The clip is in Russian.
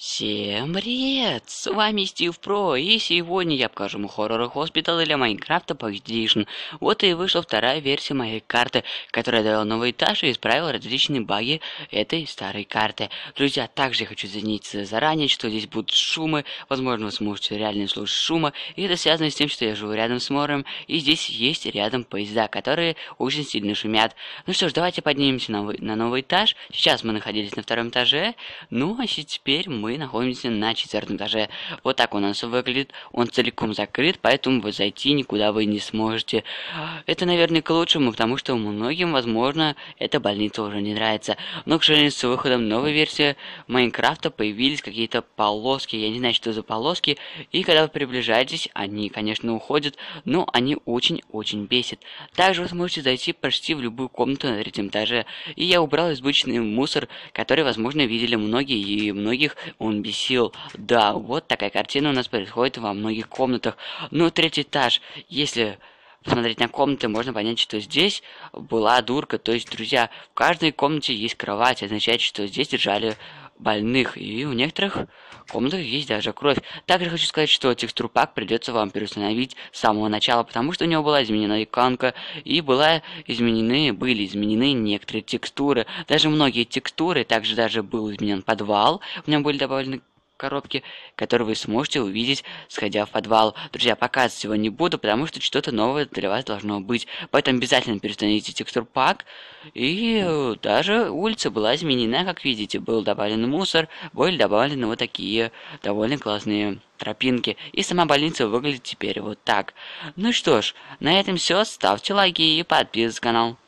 Всем привет! С вами Стив Про, и сегодня я покажу вам хорроры Хоспитал для Майнкрафта по Edition. Вот и вышла вторая версия моей карты, которая дала новый этаж и исправила различные баги этой старой карты. Друзья, также я хочу извиниться заранее, что здесь будут шумы, возможно вы сможете реально слушать шума, и это связано с тем, что я живу рядом с морем, и здесь есть рядом поезда, которые очень сильно шумят. Ну что ж, давайте поднимемся на, на новый этаж. Сейчас мы находились на втором этаже, ну а теперь мы мы находимся на четвертом этаже. Вот так он у нас выглядит. Он целиком закрыт, поэтому вы зайти никуда вы не сможете. Это, наверное, к лучшему, потому что многим, возможно, эта больница уже не нравится. Но, к сожалению, с выходом новой версии Майнкрафта появились какие-то полоски. Я не знаю, что за полоски. И когда вы приближаетесь, они, конечно, уходят, но они очень-очень бесят. Также вы сможете зайти почти в любую комнату на третьем этаже. И я убрал избыточный мусор, который, возможно, видели многие, и многих он бесил. Да, вот такая картина у нас происходит во многих комнатах. Ну, третий этаж, если посмотреть на комнаты, можно понять, что здесь была дурка. То есть, друзья, в каждой комнате есть кровать. Означает, что здесь держали больных, и у некоторых комнатах есть даже кровь. Также хочу сказать, что текстуру пак придется вам переустановить с самого начала, потому что у него была изменена иконка, и была изменены, были изменены некоторые текстуры. Даже многие текстуры, также даже был изменен подвал, в нем были добавлены коробки, которые вы сможете увидеть, сходя в подвал. Друзья, показывать его не буду, потому что что-то новое для вас должно быть. Поэтому обязательно перестанете текстур пак. И э, даже улица была изменена, как видите. Был добавлен мусор, были добавлены вот такие довольно классные тропинки. И сама больница выглядит теперь вот так. Ну что ж, на этом все. Ставьте лайки и подписывайтесь на канал.